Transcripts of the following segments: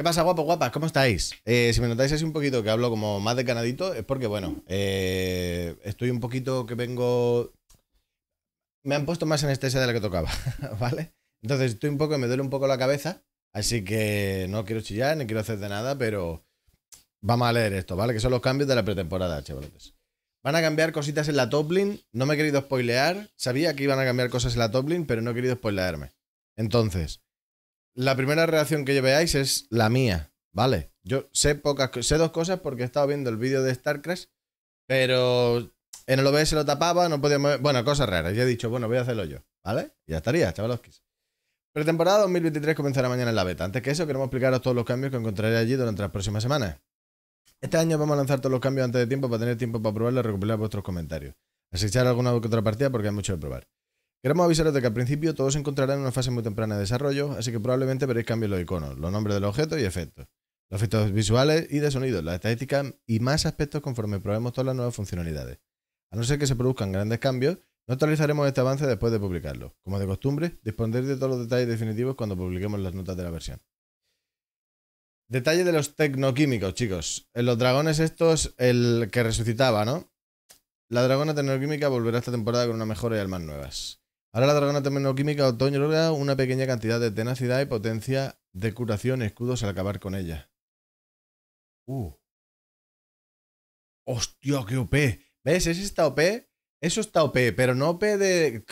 ¿Qué pasa, guapo, guapas? ¿Cómo estáis? Eh, si me notáis así un poquito que hablo como más de canadito, es porque, bueno, eh, estoy un poquito que vengo. Me han puesto más anestesia de la que tocaba, ¿vale? Entonces estoy un poco, me duele un poco la cabeza, así que no quiero chillar ni quiero hacer de nada, pero vamos a leer esto, ¿vale? Que son los cambios de la pretemporada, chavales. Van a cambiar cositas en la toplin, no me he querido spoilear, sabía que iban a cambiar cosas en la toplin, pero no he querido spoilearme. Entonces, la primera reacción que yo veáis es la mía, ¿vale? Yo sé pocas sé dos cosas porque he estado viendo el vídeo de StarCraft, pero en el OBS lo tapaba, no podía mover, bueno, cosas raras. Ya he dicho, bueno, voy a hacerlo yo, ¿vale? ya estaría, chavaloskis. Pretemporada 2023 comenzará mañana en la beta. Antes que eso, queremos explicaros todos los cambios que encontraré allí durante las próximas semanas. Este año vamos a lanzar todos los cambios antes de tiempo para tener tiempo para probarlo y recopilar vuestros comentarios. Así echar alguna otra partida porque hay mucho que probar. Queremos avisaros de que al principio todos se encontrarán en una fase muy temprana de desarrollo, así que probablemente veréis cambios en los iconos, los nombres de los objetos y efectos, los efectos visuales y de sonido, la estadísticas y más aspectos conforme probemos todas las nuevas funcionalidades. A no ser que se produzcan grandes cambios, no actualizaremos este avance después de publicarlo. Como de costumbre, dispondréis de todos los detalles definitivos cuando publiquemos las notas de la versión. Detalle de los tecnoquímicos, chicos. En los dragones estos, el que resucitaba, ¿no? La dragona tecnoquímica volverá esta temporada con una mejora y armas nuevas. Ahora la dragona terminoquímica otoño una pequeña cantidad de tenacidad y potencia de curación escudos al acabar con ella. Uh. ¡Hostia, qué OP! ¿Ves? ¿Es esta OP? Eso está OP, pero no OP de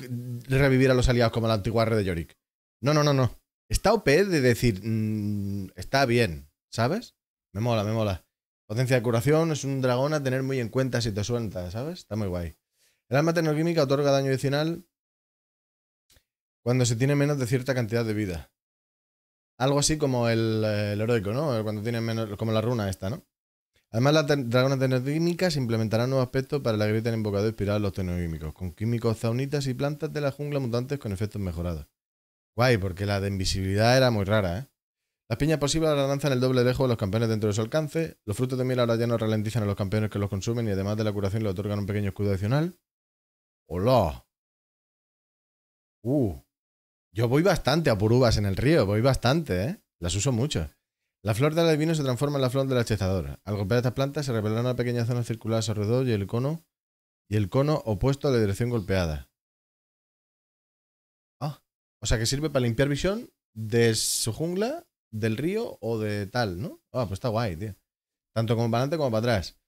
revivir a los aliados como la antigua red de Yorick. No, no, no, no. Está OP de decir, mm, está bien, ¿sabes? Me mola, me mola. Potencia de curación es un dragón a tener muy en cuenta si te suelta, ¿sabes? Está muy guay. El alma tecnoquímica otorga daño adicional cuando se tiene menos de cierta cantidad de vida. Algo así como el, eh, heroico, ¿no? Cuando tiene menos. como la runa esta, ¿no? Además, las dragones se implementarán nuevos aspectos para la grieta en invocador espiral los tenodímicos, con químicos zaunitas y plantas de la jungla mutantes con efectos mejorados. Guay, porque la de invisibilidad era muy rara, ¿eh? Las piñas posibles ahora lanzan el doble dejo de los campeones dentro de su alcance, los frutos de miel ahora ya no ralentizan a los campeones que los consumen y además de la curación le otorgan un pequeño escudo adicional. ¡Hola! ¡Uh! Yo voy bastante a por en el río, voy bastante, ¿eh? Las uso mucho. La flor del adivino se transforma en la flor del achetador. Al golpear esta plantas se revelará una pequeña zona circular alrededor y el cono y el cono opuesto a la dirección golpeada. Ah, o sea que sirve para limpiar visión de su jungla, del río o de tal, ¿no? Ah, pues está guay, tío. Tanto como para adelante como para atrás.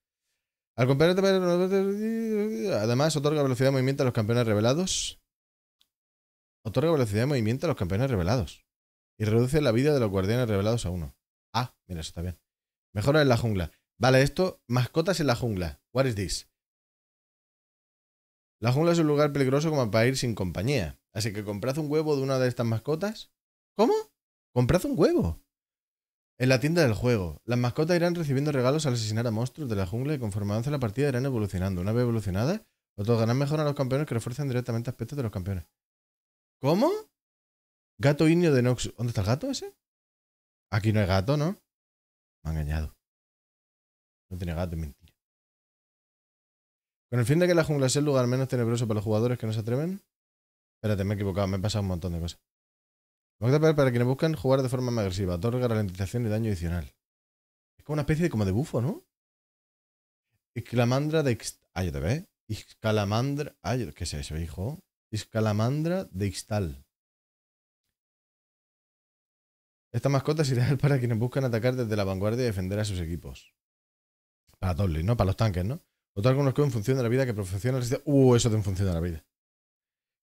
Al planta este además otorga velocidad de movimiento a los campeones revelados. Otorga velocidad de movimiento a los campeones revelados. Y reduce la vida de los guardianes revelados a uno. Ah, mira, eso está bien. Mejora en la jungla. Vale, esto, mascotas en la jungla. What is this? La jungla es un lugar peligroso como para ir sin compañía. Así que comprad un huevo de una de estas mascotas. ¿Cómo? Comprad un huevo. En la tienda del juego, las mascotas irán recibiendo regalos al asesinar a monstruos de la jungla y conforme avance la partida irán evolucionando. Una vez evolucionadas, ganarán mejor a los campeones que refuerzan directamente aspectos de los campeones. ¿Cómo? Gato indio de Nox. ¿Dónde está el gato ese? Aquí no hay gato, ¿no? Me ha engañado. No tiene gato, es mentira. Con el fin de que la jungla sea el lugar menos tenebroso para los jugadores que no se atreven. Espérate, me he equivocado, me he pasado un montón de cosas. a tapar para quienes buscan jugar de forma más agresiva, otorga ralentización y daño adicional. Es como una especie de como de bufo, ¿no? Exclamandra de... Ah, yo te ve. Exclamandra... Ah, yo... ¿qué es eso, hijo? Iscalamandra de Ixtal. Esta mascota es ideal para quienes buscan atacar desde la vanguardia y defender a sus equipos. Para dobles, ¿no? Para los tanques, ¿no? Otorga unos en función de la vida que proporciona resistencia. Uh, eso de en función de la vida.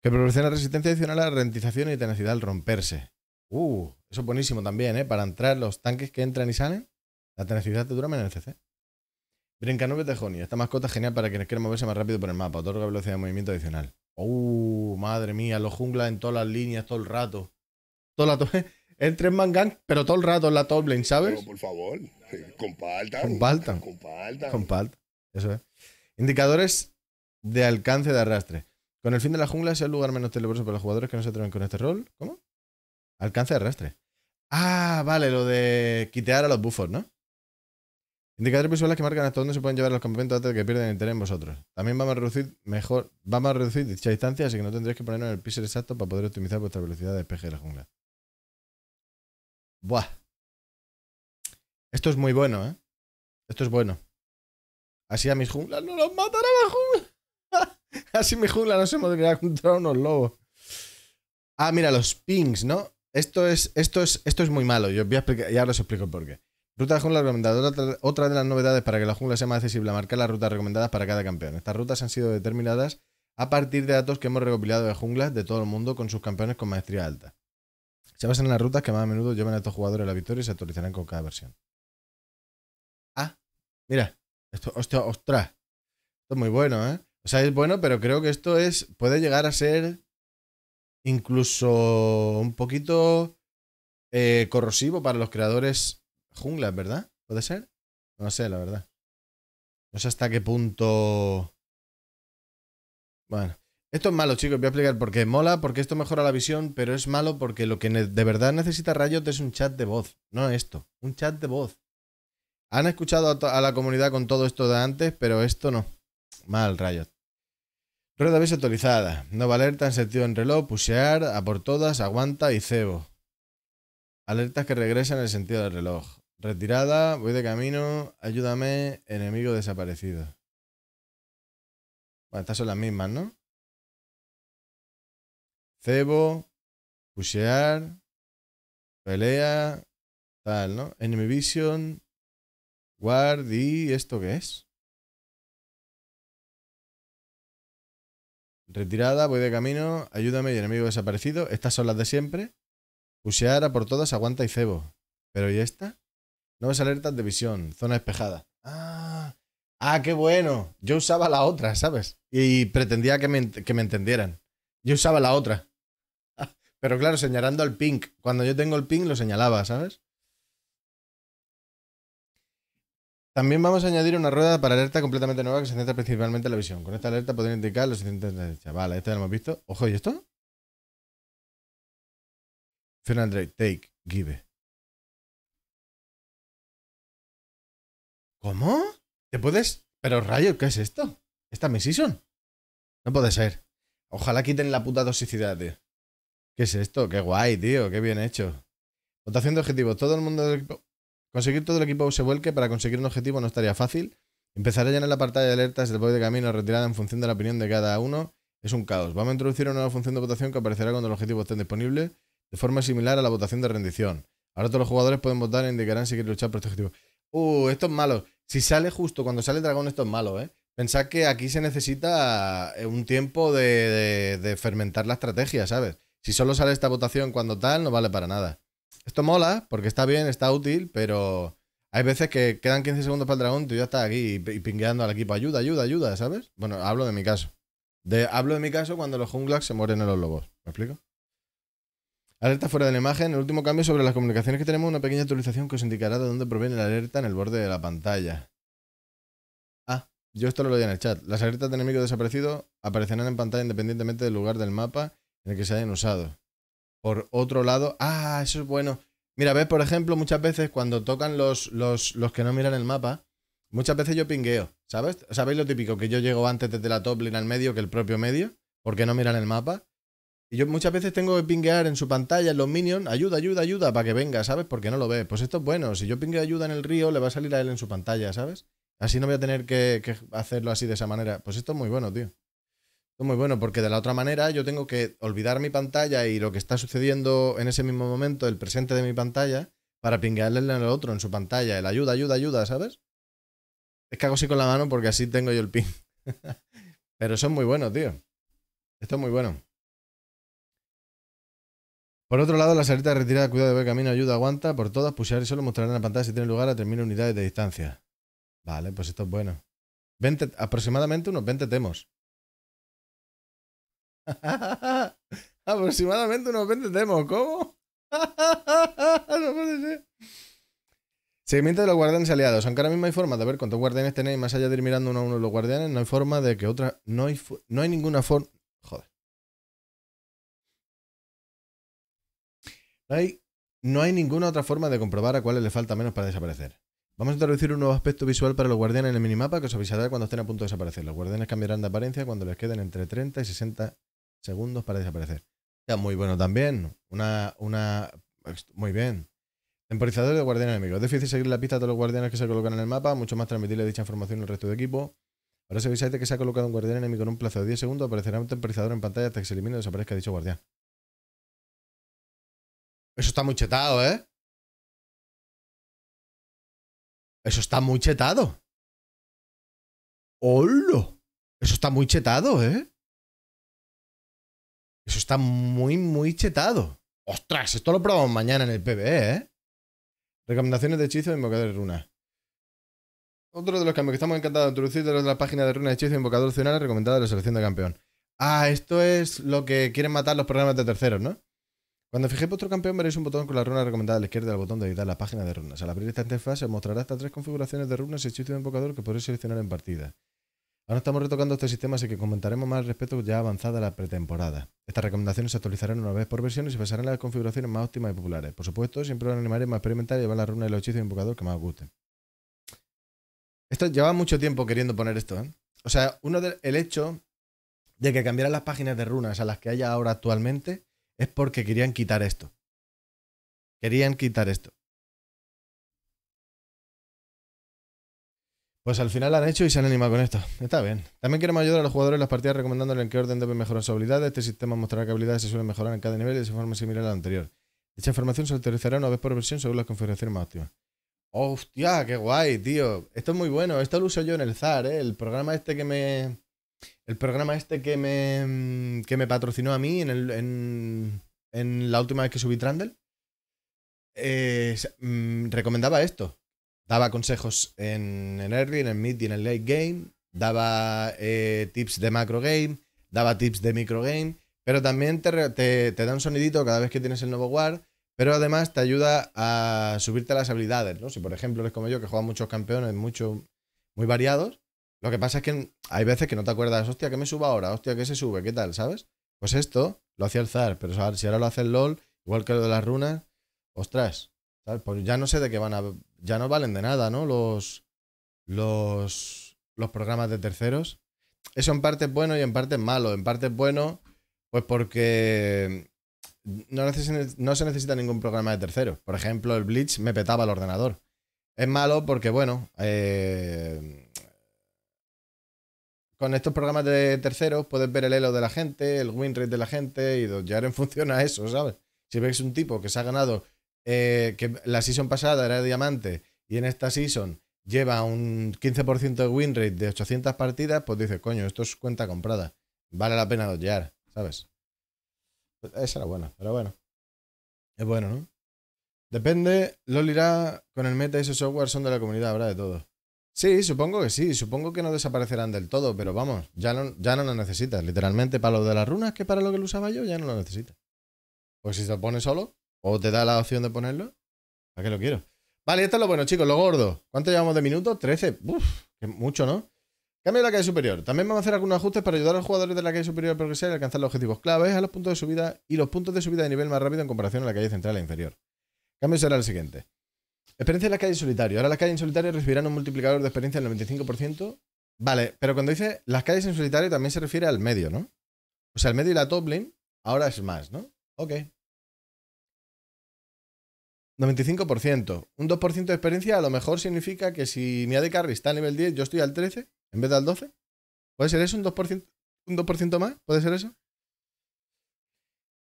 Que proporciona resistencia adicional a la rentización y tenacidad al romperse. Uh, eso es buenísimo también, ¿eh? Para entrar los tanques que entran y salen, la tenacidad te dura menos el CC. 9 de Honey. Esta mascota es genial para quienes quieren moverse más rápido por el mapa. Otorga velocidad de movimiento adicional. Oh, madre mía, los jungla en todas las líneas, todo el rato. Todo la to el tres pero todo el rato en la top lane, ¿sabes? Pero por favor, compartan. Compartan. Compartan. Eso es. Indicadores de alcance de arrastre. Con el fin de la jungla es el lugar menos peligroso para los jugadores que no se atreven con este rol. ¿Cómo? Alcance de arrastre. Ah, vale, lo de quitear a los buffos, ¿no? Indicadores visuales que marcan hasta dónde se pueden llevar los campamentos antes de que pierdan interés en vosotros. También vamos a reducir mejor, vamos a reducir dicha distancia, así que no tendréis que ponernos el píxel exacto para poder optimizar vuestra velocidad de despeje de la jungla. Buah. Esto es muy bueno, ¿eh? Esto es bueno. Así a mis junglas no los matará la jungla. Así mi jungla no se movería contra unos lobos. Ah, mira, los pings, ¿no? Esto es, esto es, esto es muy malo. Yo voy a ya os explico por qué. Ruta de jungla recomendada. Otra de las novedades para que la jungla sea más accesible, marcar las rutas recomendadas para cada campeón. Estas rutas han sido determinadas a partir de datos que hemos recopilado de junglas de todo el mundo con sus campeones con maestría alta. Se basan en las rutas que más a menudo llevan a estos jugadores a la victoria y se actualizarán con cada versión. Ah, mira, esto, ostras. Esto es muy bueno, ¿eh? O sea, es bueno, pero creo que esto es. puede llegar a ser incluso un poquito eh, corrosivo para los creadores Jungla, ¿verdad? ¿Puede ser? No sé, la verdad. No sé hasta qué punto... Bueno. Esto es malo, chicos, voy a explicar por qué. Mola porque esto mejora la visión, pero es malo porque lo que de verdad necesita Rayot es un chat de voz, no esto, un chat de voz. Han escuchado a, la comunidad con todo esto de antes, pero esto no. Mal, Rayot. Rueda vez autorizada. Nueva alerta en sentido en reloj, pushear, a por todas, aguanta y cebo. Alertas que regresan en el sentido del reloj. Retirada, voy de camino, ayúdame, enemigo desaparecido. Bueno, estas son las mismas, ¿no? Cebo, pushear, pelea, tal, ¿no? Enemy vision, guard y ¿esto qué es? Retirada, voy de camino, ayúdame y enemigo desaparecido. Estas son las de siempre. Pushear a por todas, aguanta y cebo. ¿Pero y esta? Nuevas alertas de visión, zona despejada. Ah, ah, qué bueno. Yo usaba la otra, ¿sabes? Y pretendía que me, que me entendieran. Yo usaba la otra. Pero claro, señalando al pink. Cuando yo tengo el pink, lo señalaba, ¿sabes? También vamos a añadir una rueda para alerta completamente nueva que se centra principalmente en la visión. Con esta alerta podrían indicar los incidentes de este ya lo hemos visto. Ojo, ¿y esto? Final Take, Give. ¿Cómo? ¿Te puedes? Pero rayo, ¿qué es esto? ¿Esta mi season? No puede ser. Ojalá quiten la puta toxicidad, tío. ¿Qué es esto? Qué guay, tío. Qué bien hecho. Votación de objetivos. Todo el mundo del equipo. Conseguir todo el equipo se vuelque para conseguir un objetivo no estaría fácil. Empezaré a llenar la pantalla de alertas del boy de camino retirada en función de la opinión de cada uno. Es un caos. Vamos a introducir una nueva función de votación que aparecerá cuando los objetivos estén disponibles, de forma similar a la votación de rendición. Ahora todos los jugadores pueden votar e indicarán si quieren luchar por este objetivo. Uh, esto es malo. Si sale justo cuando sale dragón, esto es malo, ¿eh? Pensad que aquí se necesita eh, un tiempo de, de, fermentar la estrategia, ¿sabes? Si solo sale esta votación cuando tal, no vale para nada. Esto mola, porque está bien, está útil, pero hay veces que quedan 15 segundos para el dragón, tú ya estás aquí y, pingueando al equipo, ayuda, ayuda, ayuda, ¿sabes? Bueno, hablo de mi caso. De, hablo de mi caso cuando los junglax se mueren en los lobos. ¿Me explico? Alerta fuera de la imagen. El último cambio sobre las comunicaciones que tenemos, una pequeña actualización que os indicará de dónde proviene la alerta en el borde de la pantalla. Ah, yo esto lo leía en el chat. Las alertas de enemigos desaparecidos aparecerán en pantalla independientemente del lugar del mapa en el que se hayan usado. Por otro lado, ah, eso es bueno. Mira, ves, por ejemplo, muchas veces cuando tocan los, los, que no miran el mapa, muchas veces yo pingueo, ¿sabes? ¿Sabéis lo típico? Que yo llego antes desde la top line al medio que el propio medio, porque no miran el mapa. Y yo muchas veces tengo que pinguear en su pantalla, en los minions, ayuda, ayuda, ayuda, para que venga, ¿sabes? Porque no lo ve. Pues esto es bueno. Si yo pingueo ayuda en el río, le va a salir a él en su pantalla, ¿sabes? Así no voy a tener que, hacerlo así de esa manera. Pues esto es muy bueno, tío. Esto es muy bueno, porque de la otra manera yo tengo que olvidar mi pantalla y lo que está sucediendo en ese mismo momento, el presente de mi pantalla, para pinguearle en el otro, en su pantalla. El ayuda, ayuda, ayuda, ¿sabes? Es que hago así con la mano porque así tengo yo el ping. Pero son muy buenos, tío. Esto es muy bueno. Por otro lado, la salida de retirada, cuidado de ver camino, ayuda, aguanta. Por todas, pushear y solo mostrará en la pantalla si tiene lugar a 3.000 unidades de distancia. Vale, pues esto es bueno. aproximadamente unos 20 temos. aproximadamente unos 20 temos. ¿Cómo? no Seguimiento de los guardianes aliados. Aunque ahora mismo hay forma de ver cuántos guardianes tenéis, más allá de ir mirando uno a uno los guardianes, no hay forma de que otra. No hay, no hay ninguna forma. Joder. no hay ninguna otra forma de comprobar a cuáles le falta menos para desaparecer. Vamos a introducir un nuevo aspecto visual para los guardianes en el minimapa que os avisará cuando estén a punto de desaparecer. Los guardianes cambiarán de apariencia cuando les queden entre 30 y 60 segundos para desaparecer. Ya muy bueno también. Una, una. Muy bien. Temporizador de guardián enemigo. Es difícil seguir la pista de los guardianes que se colocan en el mapa, mucho más transmitirle dicha información al resto del equipo. Ahora se avisáis de que se ha colocado un guardián enemigo en un plazo de 10 segundos, aparecerá un temporizador en pantalla hasta que se elimine o desaparezca dicho guardián. Eso está muy chetado, ¿eh? Eso está muy chetado. ¡Hola! Eso está muy chetado, ¿eh? Eso está muy, muy chetado. ¡Ostras! Esto lo probamos mañana en el PBE, ¿eh? Recomendaciones de hechizo e de invocador de runa. Otro de los cambios que estamos encantados de introducir de la página de runa e de hechizo invocador opcional recomendado de la selección de campeón. Ah, esto es lo que quieren matar los programas de terceros, ¿no? Cuando fijéis vuestro campeón veréis un botón con la runa recomendada a la izquierda del botón de editar la página de runas. Al abrir esta interfaz se mostrará hasta tres configuraciones de runas y hechizos de invocador que podréis seleccionar en partida. Ahora estamos retocando este sistema, así que comentaremos más al respecto ya avanzada la pretemporada. Estas recomendaciones se actualizarán una vez por versión y se basarán en las configuraciones más óptimas y populares. Por supuesto, siempre lo animaré a experimentar y llevar la runa y los hechizos de invocador que más os gusten. Esto lleva mucho tiempo queriendo poner esto, ¿eh? O sea, uno el hecho de que cambiaran las páginas de runas a las que hay ahora actualmente es porque querían quitar esto. Querían quitar esto. Pues al final han hecho y se han animado con esto. Está bien. También queremos ayudar a los jugadores en las partidas recomendándoles en qué orden deben mejorar sus habilidades. Este sistema mostrará que habilidades se suelen mejorar en cada nivel y de forma similar a la anterior. Dicha información se autorizará una vez por versión según las configuraciones más óptimas. ¡Hostia! ¡Qué guay, tío! Esto es muy bueno. Esto lo uso yo en el ZAR, ¿eh? El programa este que me, el programa este que me, que me patrocinó a mí en, el, en, la última vez que subí Trundle, eh, mm, recomendaba esto. Daba consejos en, en early, en el mid y en el late game. Daba eh, tips de macro game. Daba tips de micro game. Pero también te, da un sonidito cada vez que tienes el nuevo guard. Pero además te ayuda a subirte las habilidades, Si por ejemplo eres como yo que juega muchos campeones, mucho, muy variados, lo que pasa es que hay veces que no te acuerdas, hostia, que me suba ahora, hostia, que se sube, qué tal, ¿sabes? Pues esto lo hacía el Zar, pero si ahora lo hace el LOL, igual que lo de las runas, ostras, ¿sabes? Pues ya no sé de qué van a. Ya no valen de nada, ¿no? Los. Los. Los programas de terceros. Eso en parte es bueno y en parte es malo. En parte es bueno, pues porque. No, no se necesita ningún programa de terceros. Por ejemplo, el Bleach me petaba el ordenador. Es malo porque, bueno, eh, con estos programas de terceros puedes ver el elo de la gente, el win rate de la gente y dogear en función a eso, ¿sabes? Si ves un tipo que se ha ganado, eh, que la season pasada era diamante y en esta season lleva un 15% de win rate de 800 partidas, pues dices, coño, esto es cuenta comprada. Vale la pena dogear, ¿sabes? Esa era buena, pero bueno. Es bueno, ¿no? Depende, lo irá con el meta y ese software son de la comunidad, habrá de todo. Sí, supongo que sí, supongo que no desaparecerán del todo, pero vamos, ya no, ya no lo necesitas. Literalmente, para lo de las runas, que para lo que lo usaba yo, ya no lo necesitas. Pues si se pone solo, o te da la opción de ponerlo, ¿a qué lo quiero? Vale, esto es lo bueno, chicos, lo gordo. ¿Cuánto llevamos de minutos? 13. Uf, que mucho, ¿no? Cambio de la calle superior. También vamos a hacer algunos ajustes para ayudar a los jugadores de la calle superior a progresar y alcanzar los objetivos claves a los puntos de subida y los puntos de subida de nivel más rápido en comparación a la calle central e inferior. cambio será el siguiente. Experiencia en la calle en solitario. Ahora las calles en solitario recibirán un multiplicador de experiencia del 95%. Vale, pero cuando dice las calles en solitario también se refiere al medio, ¿no? O sea, el medio y la top lane ahora es más, ¿no? Ok. 95%. Un 2% de experiencia a lo mejor significa que si mi AD Carry está a nivel 10, yo estoy al 13 en vez del 12. ¿Puede ser eso? ¿Un 2%, un 2 más? ¿Puede ser eso?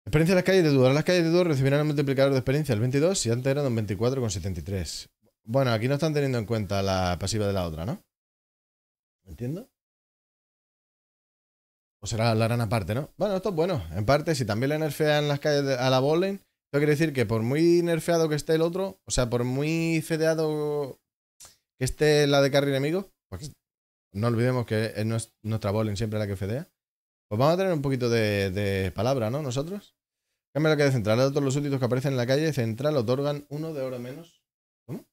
Experiencia en las calles de Dudas. Las calles de Dudas recibirán el multiplicador de experiencia el 22 y antes eran un 24,73. Bueno, aquí no están teniendo en cuenta la pasiva de la otra, ¿no? ¿Me entiendo? O será la gran aparte, ¿no? Bueno, esto es bueno. En parte, si también le nerfean las calles a la bowling, esto quiere decir que por muy nerfeado que esté el otro, o sea, por muy fedeado que esté la de carry enemigo, pues no olvidemos que es nuestra bowling siempre la que fedea. Pues vamos a tener un poquito de, palabra, ¿no? Nosotros. Cámara que de central. A todos los útiles que aparecen en la calle central otorgan uno de oro menos. ¿Cómo?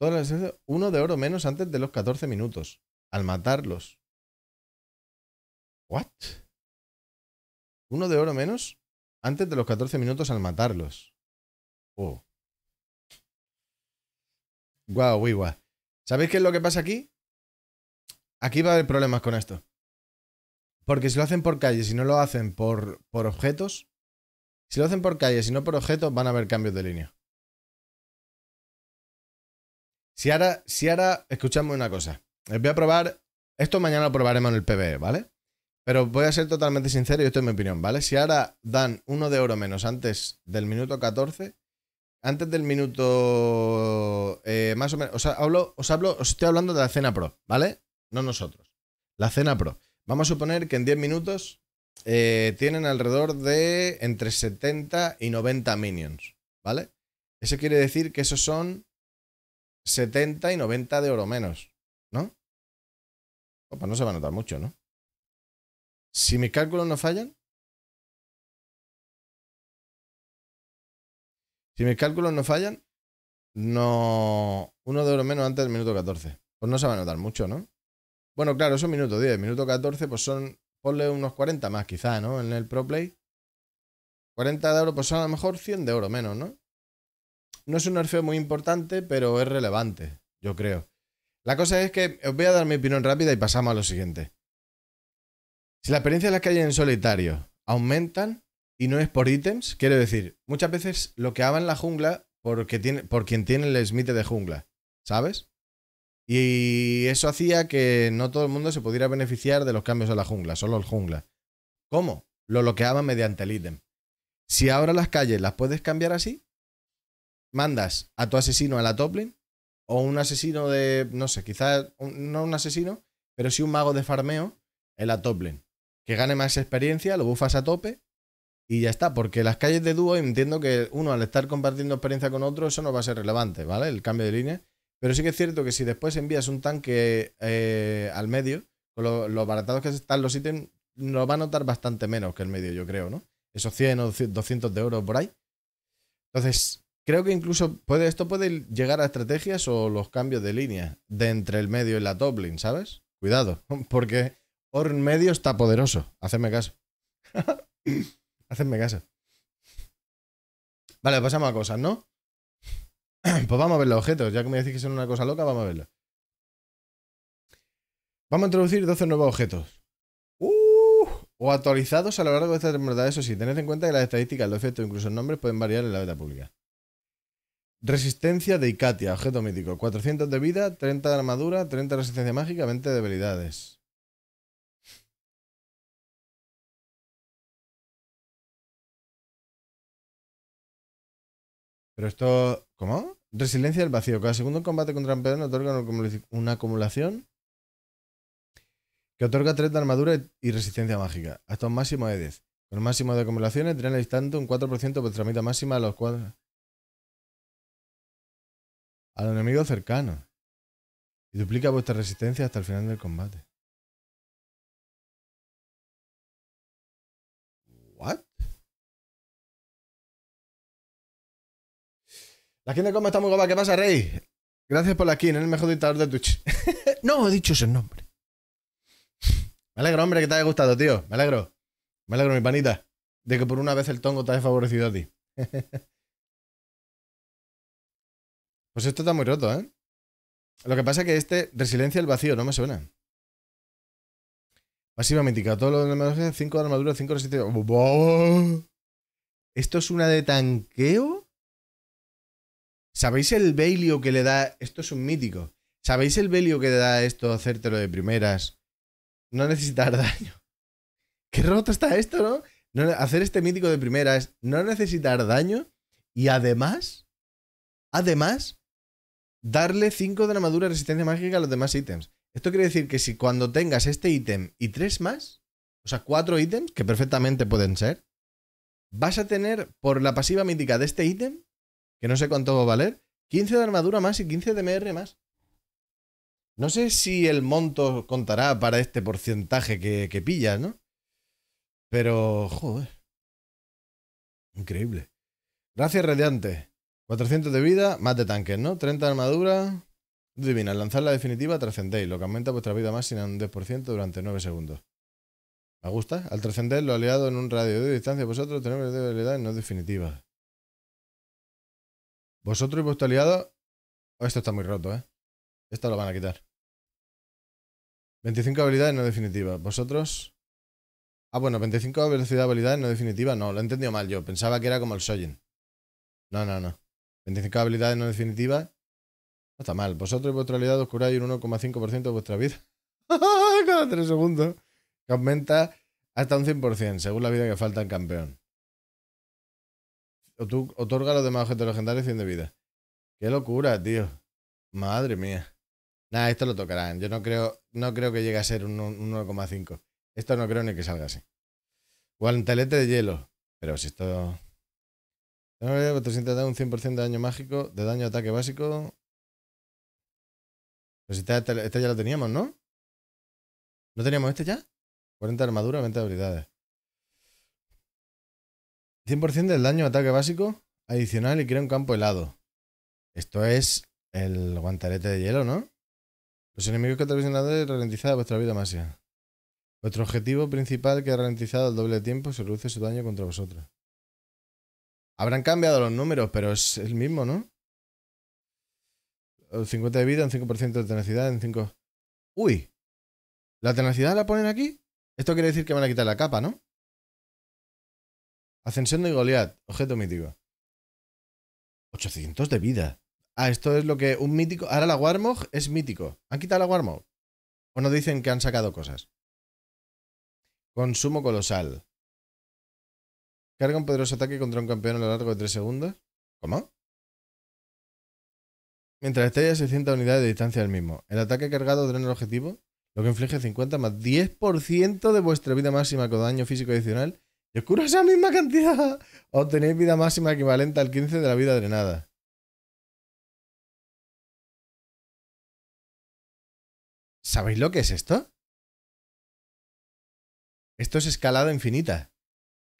Todas uno de oro menos antes de los 14 minutos. Al matarlos. ¿What? Uno de oro menos antes de los 14 minutos al matarlos. Oh. Guau, wow, ¿Sabéis qué es lo que pasa aquí? Aquí va a haber problemas con esto. Porque si lo hacen por calles y no lo hacen por, por objetos, si lo hacen por calles y no por objetos, van a haber cambios de línea. Si ahora, si ahora, escuchadme una cosa. Les eh, voy a probar. Esto mañana lo probaremos en el PBE, ¿vale? Pero voy a ser totalmente sincero y esto es mi opinión, ¿vale? Si ahora dan uno de oro menos antes del minuto 14, antes del minuto eh, más o menos. Os hablo, os hablo, os estoy hablando de la cena pro, ¿vale? No nosotros. La cena pro. Vamos a suponer que en 10 minutos eh, tienen alrededor de entre 70 y 90 minions, ¿vale? Eso quiere decir que esos son 70 y 90 de oro menos, ¿no? Opa, no se va a notar mucho, ¿no? Si mis cálculos no fallan. Si mis cálculos no fallan, no. Uno de oro menos antes del minuto 14. Pues no se va a notar mucho, ¿no? Bueno, claro, son minuto 10, minuto 14, pues son, ponle unos 40 más quizá, ¿no? En el Pro Play. 40 de oro, pues son a lo mejor 100 de oro menos, ¿no? No es un orfeo muy importante, pero es relevante, yo creo. La cosa es que os voy a dar mi opinión rápida y pasamos a lo siguiente. Si las experiencias las que hay en solitario aumentan y no es por ítems, quiero decir, muchas veces lo que hagan la jungla porque tiene, por quien tiene el smite de jungla, ¿sabes? Y eso hacía que no todo el mundo se pudiera beneficiar de los cambios a la jungla, solo el jungla. ¿Cómo? Lo bloqueaba mediante el ítem. Si ahora las calles las puedes cambiar así, mandas a tu asesino a la top o un asesino de, no sé, quizás no un asesino, pero sí un mago de farmeo en la top Que gane más experiencia, lo bufas a tope y ya está. Porque las calles de dúo, entiendo que uno al estar compartiendo experiencia con otro, eso no va a ser relevante, ¿vale? El cambio de línea. Pero sí que es cierto que si después envías un tanque eh, al medio, con los baratados que están los ítems, nos va a notar bastante menos que el medio, yo creo, ¿no? Esos 100 o 200 de euros por ahí. Entonces, creo que incluso puede, esto puede llegar a estrategias o los cambios de línea de entre el medio y la top ¿sabes? Cuidado, porque Orn medio está poderoso. Hacedme caso. Hacedme caso. Vale, pasamos a cosas, ¿no? Pues vamos a ver los objetos. Ya que me decís que son una cosa loca, vamos a verlos. Vamos a introducir 12 nuevos objetos. Uh, o actualizados a lo largo de esta temporada. Eso sí, tened en cuenta que las estadísticas, los efectos, incluso los nombres, pueden variar en la beta pública. Resistencia de Icatia, objeto mítico. 400 de vida, 30 de armadura, 30 de resistencia mágica, 20 de debilidades. Pero esto. ¿Cómo? Resiliencia del vacío. Cada segundo combate contra un peón otorga una acumulación que otorga 3 de armadura y resistencia mágica, hasta un máximo de 10. Con máximo de acumulaciones, al instante un 4% de vuestra mitad máxima a los cuadros. al enemigo enemigos cercanos. Y duplica vuestra resistencia hasta el final del combate. ¿What? La skin de está muy guapa. ¿Qué pasa, Rey? Gracias por la skin, Es el mejor dictador de Twitch. no, he dicho ese nombre. Me alegro, hombre, que te haya gustado, tío. Me alegro. Me alegro, mi panita. De que por una vez el tongo te haya favorecido a ti. pues esto está muy roto, ¿eh? Lo que pasa es que este Resiliencia al vacío no me suena. Pasiva mítica. Todo lo de 5 de armadura, 5 resistencia. Esto es una de tanqueo. ¿Sabéis el belio que le da? Esto es un mítico. ¿Sabéis el belio que le da esto hacértelo de primeras? No necesitar daño. Qué roto está esto, ¿no? hacer este mítico de primeras, no necesitar daño y además, además, darle 5 de la madura resistencia mágica a los demás ítems. Esto quiere decir que si cuando tengas este ítem y 3 más, o sea, 4 ítems, que perfectamente pueden ser, vas a tener por la pasiva mítica de este ítem que no sé cuánto va a valer, 15 de armadura más y 15 de MR más. No sé si el monto contará para este porcentaje que, que pillas, ¿no? Pero, joder. Increíble. Gracias, Radiante. 400 de vida, más de tanques, ¿no? 30 de armadura. Divina, al lanzar la definitiva trascendéis, lo que aumenta vuestra vida máxima un 10% durante 9 segundos. ¿Me gusta? Al trascender, lo aliado en un radio de distancia vosotros tenemos debilidad y no definitiva. Vosotros y vuestro aliado. Oh, esto está muy roto, ¿eh? Esto lo van a quitar. 25 habilidades no definitivas. Vosotros. Ah, bueno, 25 velocidad habilidades no definitivas. No, lo he entendido mal yo. Pensaba que era como el Sojin. No, no, no. 25 habilidades no definitivas. está mal. Vosotros y vuestra aliado os curáis un 1,5% de vuestra vida. Cada 3 segundos. Que aumenta hasta un 100% según la vida que falta en campeón otorga a los demás objetos legendarios 100 de vida. Qué locura, tío. Madre mía. Nada, esto lo tocarán. Yo no creo, no creo que llegue a ser un, 1,5. Esto no creo ni que salga así. Guantelete de hielo. Pero si esto... 400 da un 100% de daño mágico, de daño ataque básico. Pues si este ya lo teníamos, ¿no? ¿No teníamos este ya? 40 armadura, 20 habilidades. 100% del daño ataque básico adicional y crea un campo helado. Esto es el guantarete de hielo, ¿no? Los enemigos que atraviesan la red ralentizada vuestra vida máxima. Vuestro objetivo principal que ha ralentizado al doble de tiempo se reduce su daño contra vosotros. Habrán cambiado los números, pero es el mismo, ¿no? 50 de vida, un 5% de tenacidad, en 5... ¡Uy! ¿La tenacidad la ponen aquí? Esto quiere decir que van a quitar la capa, ¿no? Ascensión de Goliat, objeto mítico. 800 de vida. Ah, esto es lo que un mítico... Ahora la Warmog es mítico. ¿Han quitado la Warmog? ¿O no dicen que han sacado cosas? Consumo colosal. Carga un poderoso ataque contra un campeón a lo largo de 3 segundos. ¿Cómo? Mientras esté a 600 unidades de distancia del mismo. El ataque cargado drena el objetivo, lo que inflige 50 más 10% de vuestra vida máxima con daño físico adicional yo curo esa misma cantidad. Obtenéis vida máxima equivalente al 15 de la vida drenada. ¿Sabéis lo que es esto? Esto es escalada infinita.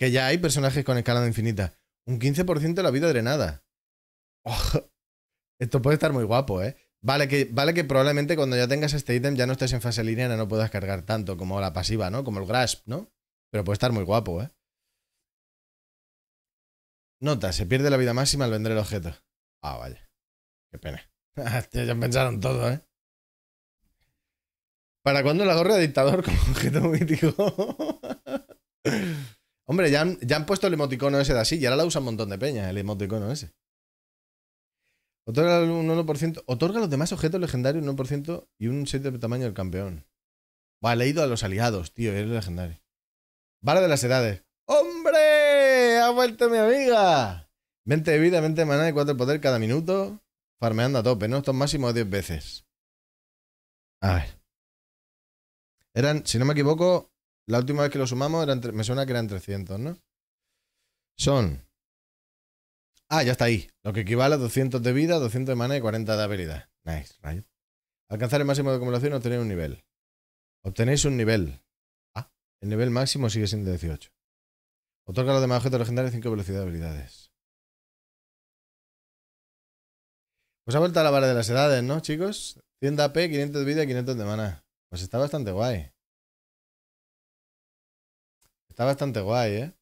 Que ya hay personajes con escalada infinita. Un 15% de la vida drenada. Oh, esto puede estar muy guapo, ¿eh? Vale que, vale que probablemente cuando ya tengas este ítem ya no estés en fase lineal no puedas cargar tanto como la pasiva, ¿no? Como el grasp, ¿no? Pero puede estar muy guapo, ¿eh? Nota, se pierde la vida máxima al vender el objeto. Ah, vaya. Qué pena. ya pensaron todo, ¿eh? ¿Para cuándo la gorra de dictador como objeto mítico? Hombre, ya han, ya han, puesto el emoticono ese de así y ahora la usan un montón de peña, el emoticono ese. Otorga un 1%. Otorga los demás objetos legendarios un 1% y un 7 de tamaño del campeón. Va, vale, leído a los aliados, tío, eres legendario. Vara de las edades vuelta, mi amiga. 20 de vida, 20 de maná y 4 de poder cada minuto. Farmeando a tope, ¿no? Estos máximos 10 veces. A ver. Eran, si no me equivoco, la última vez que lo sumamos me suena que eran 300, ¿no? Son. Ah, ya está ahí. Lo que equivale a 200 de vida, 200 de mana y 40 de habilidad. Nice, right. Alcanzar el máximo de acumulación y obtener un nivel. Obtenéis un nivel. Ah, el nivel máximo sigue siendo 18. Otorga a los demás objetos legendarios 5 velocidades de habilidades. Pues ha vuelto a la vara de las edades, ¿no, chicos? 100 AP, 500 de vida y 500 de mana. Pues está bastante guay. Está bastante guay, ¿eh?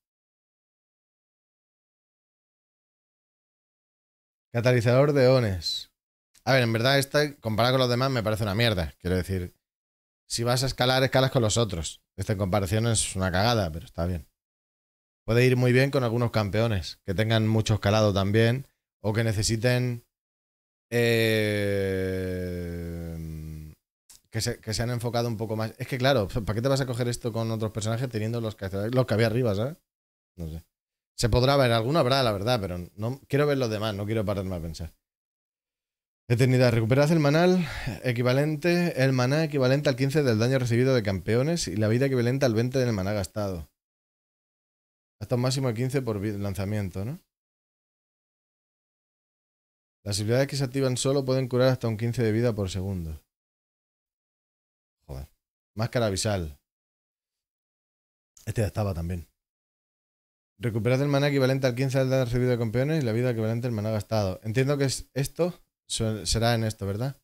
Catalizador de ones. A ver, en verdad, esta, comparado con los demás, me parece una mierda. Quiero decir, si vas a escalar, escalas con los otros. Esta en comparación es una cagada, pero está bien puede ir muy bien con algunos campeones que tengan mucho escalado también o que necesiten eh, que, se, que, se, han enfocado un poco más. Es que claro, ¿para qué te vas a coger esto con otros personajes teniendo los que, los que había arriba, ¿sabes? No sé. Se podrá ver, alguno habrá, la verdad, pero no quiero ver los demás, no quiero pararme a pensar. Eternidad, recuperad el manal equivalente, el maná equivalente al 15 del daño recibido de campeones y la vida equivalente al 20 del maná gastado. Hasta un máximo de 15 por lanzamiento, ¿no? Las habilidades que se activan solo pueden curar hasta un 15 de vida por segundo. Joder. Máscara abisal. Este ya estaba también. Recuperad el mana equivalente al 15 al dar recibido de campeones y la vida equivalente al maná gastado. Entiendo que esto será en esto, ¿verdad?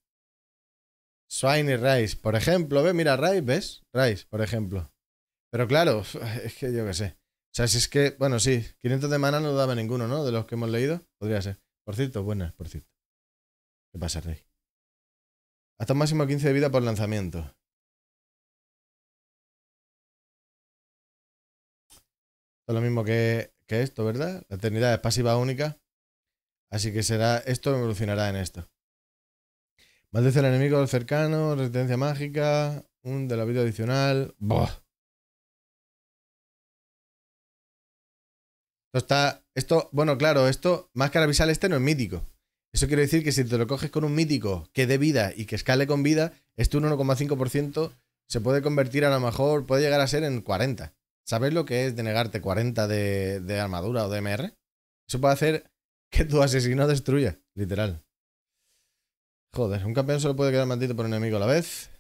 Swine y Rice, por ejemplo. ¿Ves? Mira, Rice, ¿ves? Rice, por ejemplo. Pero claro, es que yo qué sé. O sea, si es que, bueno, sí, 500 de mana no daba ninguno, ¿no? De los que hemos leído, podría ser. Por cierto, buenas, por cierto. ¿Qué pasa, Rey? Hasta un máximo 15 de vida por lanzamiento. Esto es lo mismo que, que esto, ¿verdad? La eternidad es pasiva única. Así que será. Esto evolucionará en esto. Maldece al enemigo cercano, resistencia mágica, un de la vida adicional. ¡Boh! Esto está. Esto, bueno, claro, esto, máscara visual este no es mítico. Eso quiere decir que si te lo coges con un mítico que dé vida y que escale con vida, este 1,5% se puede convertir a lo mejor, puede llegar a ser en 40. ¿Sabes lo que es denegarte 40 de, armadura o de MR? Eso puede hacer que tu asesino destruya, literal. Joder, un campeón solo puede quedar maldito por un enemigo a la vez.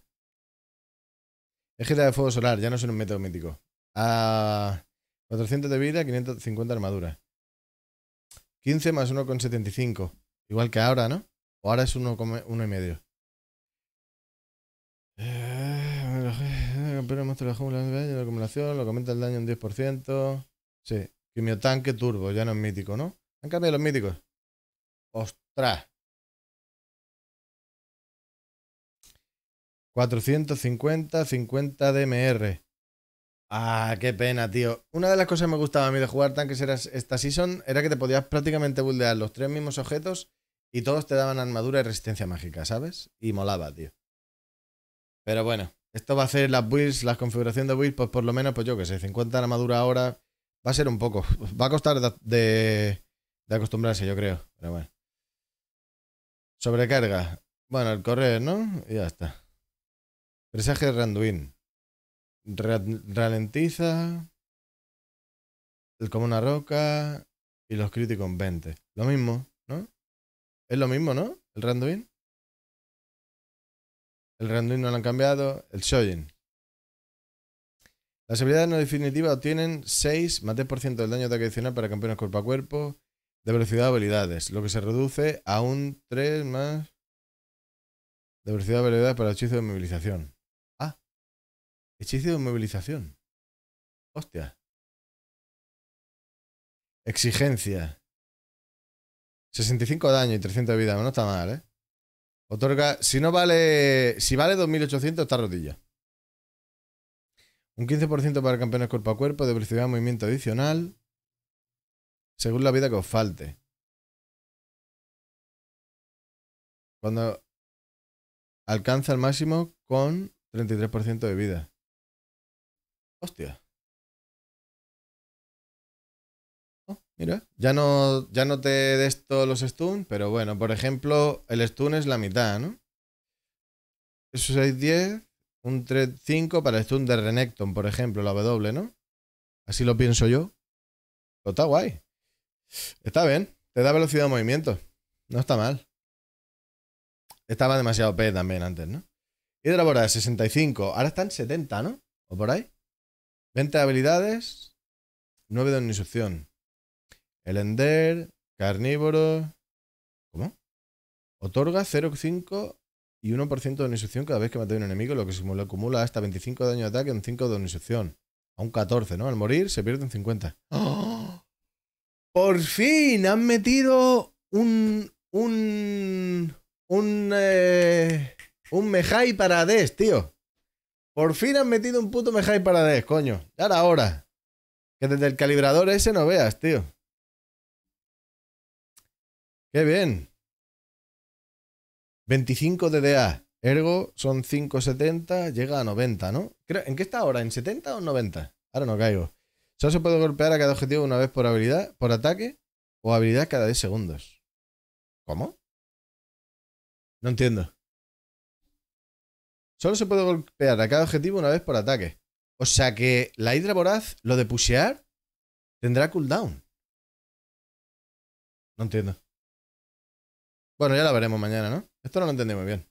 Eje de fuego solar, ya no es un método mítico. Ah, 400 de vida, 550 armadura. 15 más 1,75. Igual que ahora, ¿no? O ahora es 1,5. de la jungla, la acumulación, lo aumenta el daño un 10%. Sí, quimiotanque turbo, ya no es mítico, ¿no? Han cambiado los míticos. ¡Ostras! 450, 50 DMR. Ah, qué pena, tío. Una de las cosas que me gustaba a mí de jugar tanques esta season era que te podías prácticamente buldear los tres mismos objetos y todos te daban armadura y resistencia mágica, ¿sabes? Y molaba, tío. Pero bueno, esto va a hacer las builds, las configuración de builds, pues por lo menos, pues yo que sé, 50 armadura ahora va a ser un poco. Va a costar de, acostumbrarse, yo creo. Pero bueno. Sobrecarga. Bueno, el correr, ¿no? Y ya está. Presaje de Randuin ralentiza el como una roca y los críticos 20. Lo mismo, ¿no? Es lo mismo, ¿no? El Randuin. El Randuin no lo han cambiado. El Shoyin. Las habilidades no definitivas obtienen 6 más 10% del daño de ataque adicional para campeones cuerpo a cuerpo de velocidad de habilidades, lo que se reduce a un 3 más de velocidad de habilidades para el hechizo de movilización. Hechizo de movilización. Hostia. Exigencia. 65 daño y 300 de vida. No está mal, ¿eh? Otorga... Si no vale... Si vale 2800, está rodilla. Un 15% para campeones cuerpo a cuerpo de velocidad de movimiento adicional. Según la vida que os falte. Cuando alcanza el máximo con 33% de vida. Hostia. Oh, mira, ya no, ya no te des todos los stun, pero bueno, por ejemplo, el stun es la mitad, ¿no? Eso es 10, un 3, 5 para el stun de Renekton, por ejemplo, la W, ¿no? Así lo pienso yo. está guay. Está bien, te da velocidad de movimiento. No está mal. Estaba demasiado P también antes, ¿no? Hidrobora 65, ahora están 70, ¿no? ¿O por ahí? 20 habilidades. 9 de omnisucción. El Ender, Carnívoro. ¿Cómo? Otorga 0,5 y 1% de omnisucción cada vez que mate a un enemigo, lo que se acumula hasta 25 de daño de ataque un 5 de omnisucción. A un 14, ¿no? Al morir se pierde pierden 50. ¡Por fin! Han metido un. un. un. Eh, un Mejai para Des, tío. Por fin han metido un puto Mejai des, coño. Ya ahora, Que desde el calibrador ese no veas, tío. Qué bien. 25 DDA. Ergo son 5.70, llega a 90, ¿no? ¿En qué está ahora? ¿En 70 o en 90? Ahora no caigo. Solo se puede golpear a cada objetivo una vez por habilidad, por ataque o habilidad cada 10 segundos. ¿Cómo? No entiendo. Solo se puede golpear a cada objetivo una vez por ataque. O sea que la hidra voraz, lo de pushear, tendrá cooldown. No entiendo. Bueno, ya la veremos mañana, ¿no? Esto no lo entendí muy bien.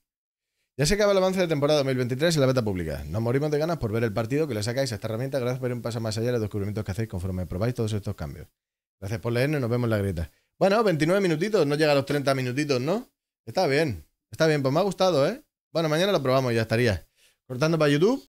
Ya se acaba el avance de temporada 2023 en la beta pública. Nos morimos de ganas por ver el partido que le sacáis a esta herramienta. Gracias por ir un paso más allá de los descubrimientos que hacéis conforme probáis todos estos cambios. Gracias por leernos y nos vemos en la grieta. Bueno, 29 minutitos, no llega a los 30 minutitos, ¿no? Está bien, está bien, pues me ha gustado, ¿eh? Bueno, mañana lo probamos, ya estaría. Cortando para YouTube.